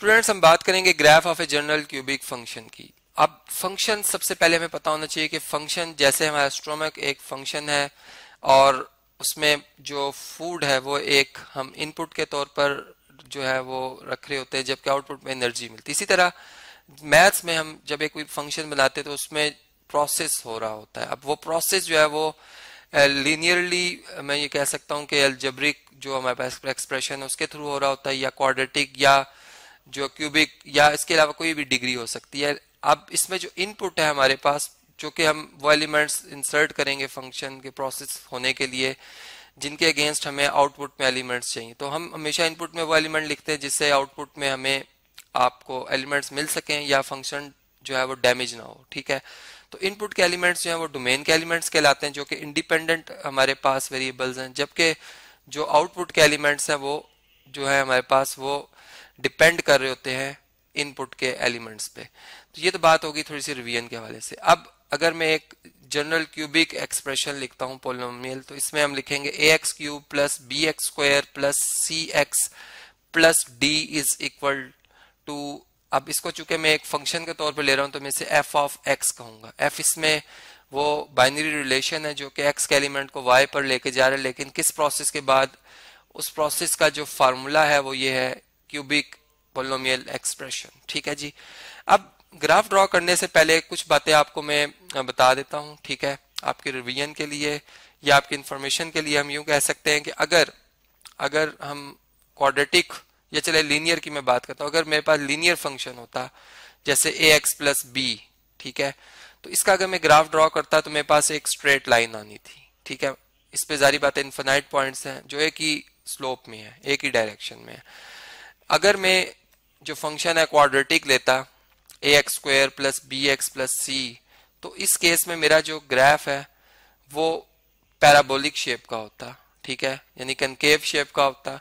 students हम बात करेंगे graph of a general cubic function की अब फंक्शन सबसे पहले हमें पता होना चाहिए कि फंक्शन जैसे हमारा स्टोमक एक फंक्शन है और उसमें जो फूड है वो एक हम इनपुट के तौर पर जो है वो रख रहे होते हैं जबकि आउटपुट में एनर्जी मिलती इसी तरह मैथ्स में हम जब एक फंक्शन बनाते हैं तो उसमें प्रोसेस हो रहा होता है अब वो प्रोसेस जो है वो लीनियरली मैं ये कह सकता हूँ कि एल्जब्रिक जो हमारे पास एक्सप्रेशन है उसके थ्रू हो रहा होता है या क्वाड्रेटिक या जो क्यूबिक या इसके अलावा कोई भी डिग्री हो सकती है अब इसमें जो इनपुट है हमारे पास जो कि हम वो एलिमेंट्स इंसर्ट करेंगे फंक्शन के प्रोसेस होने के लिए जिनके अगेंस्ट हमें आउटपुट में एलिमेंट्स चाहिए तो हम हमेशा इनपुट में वो एलिमेंट लिखते हैं जिससे आउटपुट में हमें आपको एलिमेंट्स मिल सकें या फंक्शन जो है वो डैमेज ना हो ठीक है तो इनपुट के एलिमेंट्स जो है वो डोमेन के एलिमेंट्स कहलाते हैं जो कि इंडिपेंडेंट हमारे पास वेरिएबल्स हैं जबकि जो आउटपुट के एलिमेंट्स हैं वो जो है हमारे पास वो डिपेंड कर रहे होते हैं इनपुट के एलिमेंट्स पे तो ये तो बात होगी थोड़ी सी रिवीजन के हवाले से अब अगर मैं एक जनरल क्यूबिक एक्सप्रेशन लिखता हूं पोलोमियल तो इसमें हम लिखेंगे a x cube plus b x square plus c x plus d is equal to अब इसको चूंकि मैं एक फंक्शन के तौर पर ले रहा हूं तो मैं इसे एफ ऑफ एक्स कहूंगा एफ इसमें वो बाइनरी रिलेशन है जो कि एक्स के एलिमेंट को वाई पर लेके जा रहे हैं लेकिन किस प्रोसेस के बाद उस प्रोसेस का जो फार्मूला है वो ये है क्यूबिक पोलोमियल एक्सप्रेशन ठीक है जी अब ग्राफ ड्रॉ करने से पहले कुछ बातें आपको मैं बता देता हूं ठीक है आपके रिवीजन के लिए या आपकी इंफॉर्मेशन के लिए हम यूं कह सकते हैं कि अगर अगर हम क्वाड्रेटिक या चले लीनियर की मैं बात करता हूं अगर मेरे पास लीनियर फंक्शन होता जैसे ए एक्स प्लस बी ठीक है तो इसका अगर मैं ग्राफ ड्रॉ करता तो मेरे पास एक स्ट्रेट लाइन आनी थी ठीक है इस पे जारी बात है इन्फेनाइट पॉइंट्स हैं जो एक ही स्लोप में है एक ही डायरेक्शन में है अगर मैं जो फंक्शन है क्वाड्रेटिक लेता a x square plus b x plus c तो इस केस में मेरा जो ग्राफ है वो पैराबोलिक शेप का होता ठीक है यानी कनकेव शेप का होता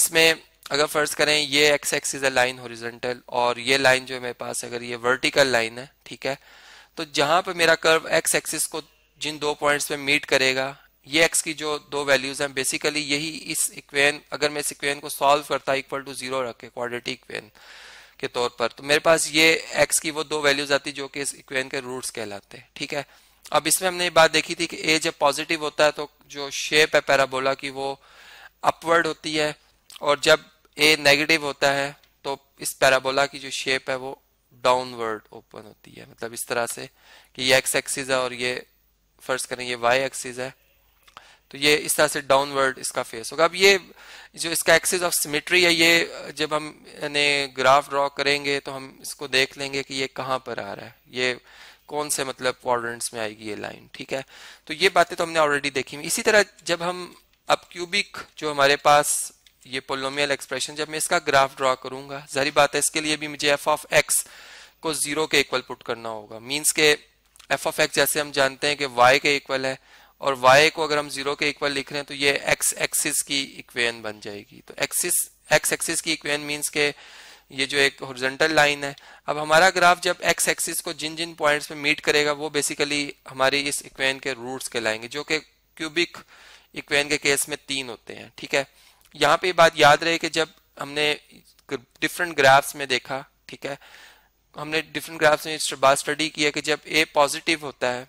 इसमें अगर फर्ज करें ये x x is a line horizontal और ये लाइन जो मेरे पास अगर ये वर्टिकल लाइन है ठीक है तो जहां पर मेरा कर्व एक्स एक्सिस को जिन दो पॉइंट्स पे मीट करेगा ये एक्स की जो दो वैल्यूज हैं बेसिकली यही इस इक्वेन अगर मैं इस इक्वेन को सॉल्व करता इक्वल टू जीरो रखे क्वाड्रेटिक इक्वेन के तौर पर तो मेरे पास ये एक्स की वो दो वैल्यूज आती जो कि इस इक्वेन के रूट्स कहलाते हैं ठीक है अब इसमें हमने ये बात देखी थी कि ए जब पॉजिटिव होता है तो जो शेप है पैराबोला की वो अपवर्ड होती है और जब ए नेगेटिव होता है तो इस पैराबोला की जो शेप है वो डाउनवर्ड ओपन होती है मतलब इस तरह से कि ये एक्स एक्सिस है और ये फर्स्ट करें ये वाई एक्सिस है तो ये इस तरह से डाउनवर्ड इसका फेस होगा अब ये जो इसका एक्सिस ऑफ सिमेट्री है ये जब हम ने ग्राफ ड्रॉ करेंगे तो हम इसको देख लेंगे कि ये कहाँ पर आ रहा है ये कौन से मतलब क्वाड्रेंट्स में आएगी ये लाइन ठीक है तो ये बातें तो हमने ऑलरेडी देखी इसी तरह जब हम अब क्यूबिक जो हमारे पास ये पोलोमियल एक्सप्रेशन जब मैं इसका ग्राफ ड्रॉ करूंगा जारी बात है इसके लिए भी मुझे एफ ऑफ एक्स को जीरो के इक्वल पुट करना होगा मीन्स के एफ ऑफ एक्स जैसे हम जानते हैं कि वाई के इक्वल है और y को अगर हम जीरो के इक्वल लिख रहे हैं तो ये x एक्सिस की इक्वेन बन जाएगी तो एक्सिस x एक्सिस की इक्वेन मीन्स के ये जो एक हॉरिजॉन्टल लाइन है अब हमारा ग्राफ जब x एक्सिस को जिन जिन पॉइंट्स पे मीट करेगा वो बेसिकली हमारी इस इक्वेन के रूट्स के लाएंगे जो कि क्यूबिक इक्वेन के केस में तीन होते हैं ठीक है यहाँ पे बात याद रहे कि जब हमने डिफरेंट ग्राफ्स में देखा ठीक है हमने डिफरेंट ग्राफ्स में इस बात स्टडी किया कि जब ए पॉजिटिव होता है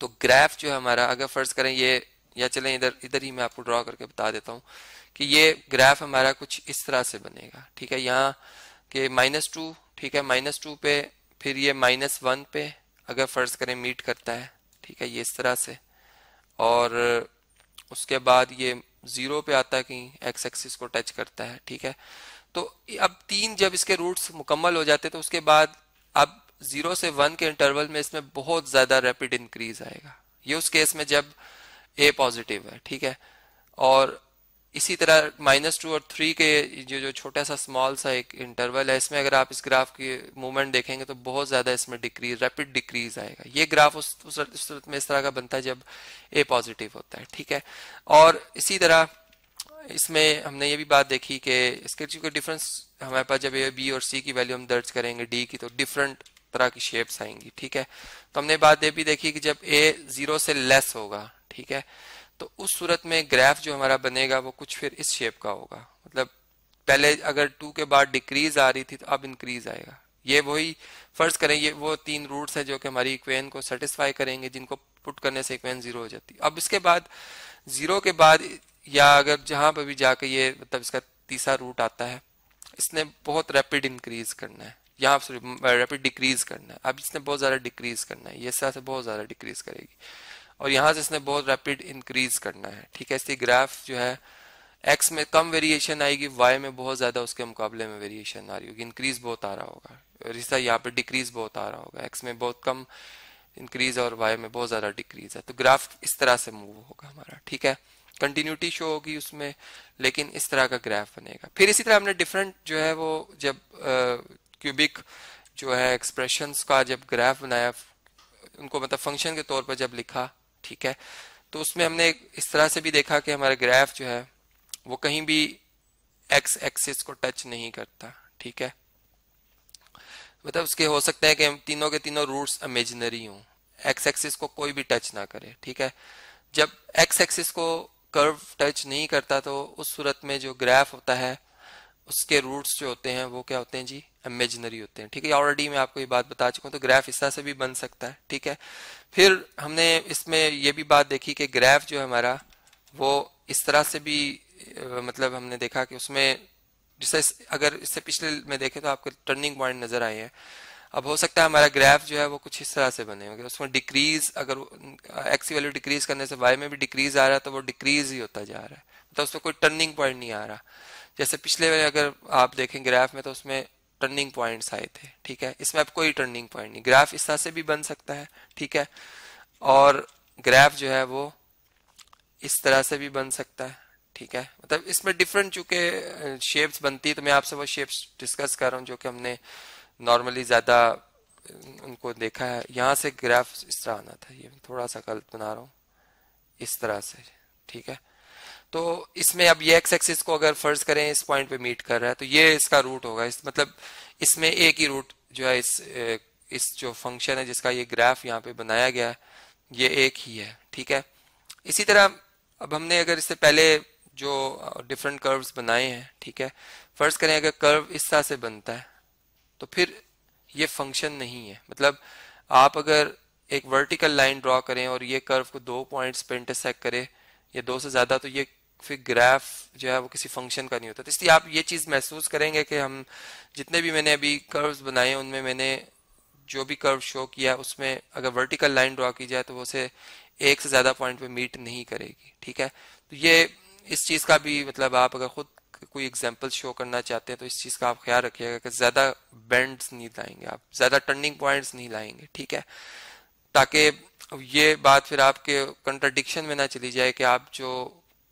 तो ग्राफ जो है हमारा अगर फर्ज करें ये या चलें इधर इधर ही मैं आपको ड्रॉ करके बता देता हूँ कि ये ग्राफ हमारा कुछ इस तरह से बनेगा ठीक है यहाँ के माइनस टू ठीक है माइनस टू पे फिर ये माइनस वन पे अगर फर्ज करें मीट करता है ठीक है ये इस तरह से और उसके बाद ये जीरो पे आता है कहीं एक्स एक्सिस को टच करता है ठीक है तो अब तीन जब इसके रूट्स मुकम्मल हो जाते तो उसके बाद अब जीरो से वन के इंटरवल में इसमें बहुत ज्यादा रैपिड इंक्रीज आएगा ये उस केस में जब ए पॉजिटिव है ठीक है और इसी तरह माइनस टू और थ्री के जो जो छोटा सा स्मॉल सा एक इंटरवल है इसमें अगर आप इस ग्राफ की मूवमेंट देखेंगे तो बहुत ज्यादा इसमें डिक्रीज रैपिड डिक्रीज आएगा ये ग्राफ उस उस में इस तरह का बनता है जब ए पॉजिटिव होता है ठीक है और इसी तरह इसमें हमने ये भी बात देखी कि इसके क्योंकि डिफरेंस हमारे पास जब ए बी और सी की वैल्यू हम दर्ज करेंगे डी की तो डिफरेंट तरह की शेप्स आएंगी ठीक है तो हमने बात ये भी देखी कि जब ए जीरो से लेस होगा ठीक है तो उस सूरत में ग्राफ जो हमारा बनेगा वो कुछ फिर इस शेप का होगा मतलब पहले अगर टू के बाद डिक्रीज आ रही थी तो अब इंक्रीज आएगा ये वही फर्ज करें ये वो तीन रूट्स है जो कि हमारी इक्वेन को सेटिस्फाई करेंगे जिनको पुट करने से इक्वेन जीरो हो जाती है अब इसके बाद जीरो के बाद या अगर जहां पर भी जाके ये मतलब इसका तीसरा रूट आता है इसने बहुत रैपिड इंक्रीज करना है यहाँ सॉरी रैपिड डिक्रीज करना है अब इसने बहुत ज़्यादा डिक्रीज करना है ये साथ से बहुत ज़्यादा डिक्रीज करेगी और यहाँ से इसने बहुत रैपिड इंक्रीज करना है ठीक है इसलिए ग्राफ जो है एक्स में कम वेरिएशन आएगी वाई में बहुत ज़्यादा उसके मुकाबले में वेरिएशन आ रही होगी इंक्रीज बहुत आ रहा होगा और इस तरह यहाँ पर डिक्रीज बहुत आ रहा होगा एक्स में बहुत कम इंक्रीज और वाई में बहुत ज़्यादा डिक्रीज है तो ग्राफ इस तरह से मूव होगा हमारा ठीक है कंटिन्यूटी शो होगी उसमें लेकिन इस तरह का ग्राफ बनेगा फिर इसी तरह हमने डिफरेंट जो है वो जब क्यूबिक जो है एक्सप्रेशंस का जब ग्राफ बनाया उनको मतलब फंक्शन के तौर पर जब लिखा ठीक है तो उसमें हमने इस तरह से भी देखा कि हमारा ग्राफ जो है वो कहीं भी एक्स एक्सिस को टच नहीं करता ठीक है मतलब उसके हो सकता है कि तीनों के तीनों रूट्स इमेजिनरी हों एक्स एक्सिस को कोई भी टच ना करे ठीक है जब एक्स एक्सिस को कर्व टच नहीं करता तो उस सूरत में जो ग्राफ होता है उसके रूट्स जो होते हैं वो क्या होते हैं जी इमेजिनरी होते हैं ठीक है ऑलरेडी मैं आपको ये बात बता चुका हूँ तो ग्राफ इस तरह से भी बन सकता है ठीक है फिर हमने इसमें ये भी बात देखी कि ग्राफ जो है हमारा वो इस तरह से भी मतलब हमने देखा कि उसमें जैसे अगर इससे पिछले में देखे तो आपको टर्निंग पॉइंट नजर आए हैं अब हो सकता है हमारा ग्राफ जो है वो कुछ इस तरह से बने होंगे उसमें डिक्रीज अगर एक्स की वैल्यू डिक्रीज करने से वाई में भी डिक्रीज आ रहा है तो वो डिक्रीज ही होता जा रहा है मतलब तो उसमें कोई टर्निंग पॉइंट नहीं आ रहा जैसे पिछले वाले अगर आप देखें ग्राफ में तो उसमें टर्निंग पॉइंट्स आए थे ठीक है इसमें अब कोई टर्निंग पॉइंट नहीं ग्राफ इस तरह से भी बन सकता है ठीक है और ग्राफ जो है वो इस तरह से भी बन सकता है ठीक है मतलब इसमें डिफरेंट चूंकि शेप्स बनती है तो मैं आपसे वो शेप्स डिस्कस कर रहा हूँ जो कि हमने नॉर्मली ज़्यादा उनको देखा है यहाँ से ग्राफ इस तरह आना था ये थोड़ा सा गलत बना रहा हूँ इस तरह से ठीक है तो इसमें अब ये एक्स एक्सिस को अगर फर्ज करें इस पॉइंट पे मीट कर रहा है तो ये इसका रूट होगा इस मतलब इसमें एक ही रूट जो है इस इस जो फंक्शन है जिसका ये ग्राफ यहाँ पे बनाया गया है ये एक ही है ठीक है इसी तरह अब हमने अगर इससे पहले जो डिफरेंट कर्व्स बनाए हैं ठीक है फर्ज करें अगर कर्व इस तरह से बनता है तो फिर ये फंक्शन नहीं है मतलब आप अगर एक वर्टिकल लाइन ड्रॉ करें और ये कर्व को दो पॉइंट्स पे इंटरसेक्ट करें या दो से ज्यादा तो ये फिर ग्राफ जो है वो किसी फंक्शन का नहीं होता तो इसलिए आप ये चीज़ महसूस करेंगे कि हम जितने भी मैंने अभी कर्व्स बनाए उनमें मैंने जो भी कर्व शो किया उसमें अगर वर्टिकल लाइन ड्रा की जाए तो वो उसे एक से ज़्यादा पॉइंट पे मीट नहीं करेगी ठीक है तो ये इस चीज़ का भी मतलब आप अगर खुद कोई एग्जाम्पल शो करना चाहते हैं तो इस चीज़ का आप ख्याल रखिएगा कि ज़्यादा बेंड्स नहीं लाएंगे आप ज़्यादा टर्निंग पॉइंट्स नहीं लाएंगे ठीक है ताकि ये बात फिर आपके कंट्राडिक्शन में ना चली जाए कि आप जो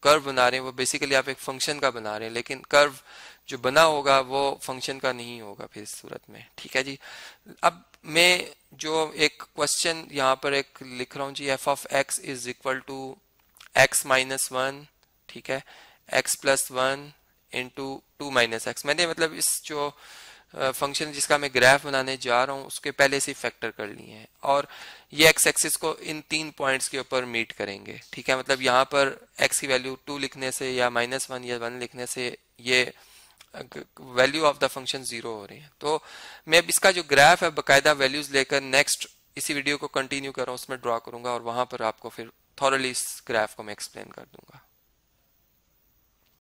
कर्व बना रहे हैं वो बेसिकली आप एक फंक्शन का बना रहे हैं लेकिन कर्व जो बना होगा वो फंक्शन का नहीं होगा फिर सूरत में ठीक है जी अब मैं जो एक क्वेश्चन यहाँ पर एक लिख रहा हूँ जी f of x is equal to x minus one ठीक है x plus one into two minus x मैंने मतलब इस जो फंक्शन जिसका मैं ग्राफ बनाने जा रहा हूँ उसके पहले से फैक्टर कर लिए हैं और ये एक्स एक्सिस को इन तीन पॉइंट्स के ऊपर मीट करेंगे ठीक है मतलब यहाँ पर एक्स की वैल्यू टू लिखने से या माइनस वन या वन लिखने से ये value of the function zero हो रही है तो मैं अब इसका जो ग्राफ है बाकायदा वैल्यूज लेकर नेक्स्ट इसी वीडियो को कंटिन्यू कर रहा हूँ उसमें ड्रॉ करूंगा और वहां पर आपको फिर थॉरली इस ग्राफ को मैं एक्सप्लेन कर दूंगा